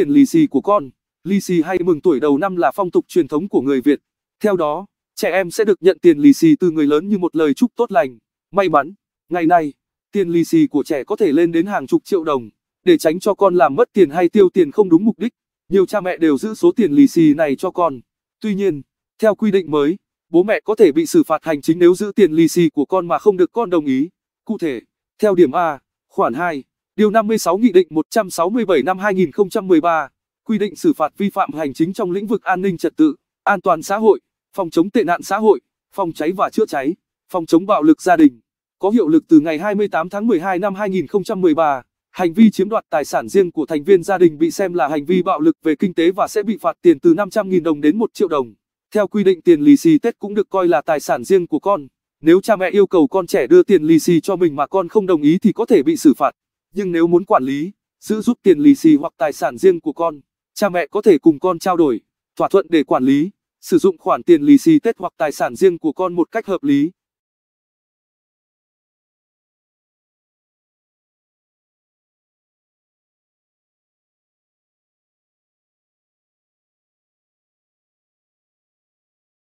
tiền lì xì của con. Lì xì hay mừng tuổi đầu năm là phong tục truyền thống của người Việt. Theo đó, trẻ em sẽ được nhận tiền lì xì từ người lớn như một lời chúc tốt lành, may mắn. Ngày nay, tiền lì xì của trẻ có thể lên đến hàng chục triệu đồng. Để tránh cho con làm mất tiền hay tiêu tiền không đúng mục đích, nhiều cha mẹ đều giữ số tiền lì xì này cho con. Tuy nhiên, theo quy định mới, bố mẹ có thể bị xử phạt hành chính nếu giữ tiền lì xì của con mà không được con đồng ý. Cụ thể, theo điểm A, khoản 2, Điều 56 Nghị định 167 năm 2013 quy định xử phạt vi phạm hành chính trong lĩnh vực an ninh trật tự, an toàn xã hội, phòng chống tệ nạn xã hội, phòng cháy và chữa cháy, phòng chống bạo lực gia đình, có hiệu lực từ ngày 28 tháng 12 năm 2013. Hành vi chiếm đoạt tài sản riêng của thành viên gia đình bị xem là hành vi bạo lực về kinh tế và sẽ bị phạt tiền từ 500.000 đồng đến 1 triệu đồng. Theo quy định tiền lì xì Tết cũng được coi là tài sản riêng của con. Nếu cha mẹ yêu cầu con trẻ đưa tiền lì xì cho mình mà con không đồng ý thì có thể bị xử phạt nhưng nếu muốn quản lý, giữ giúp tiền lì xì hoặc tài sản riêng của con, cha mẹ có thể cùng con trao đổi, thỏa thuận để quản lý, sử dụng khoản tiền lì xì Tết hoặc tài sản riêng của con một cách hợp lý.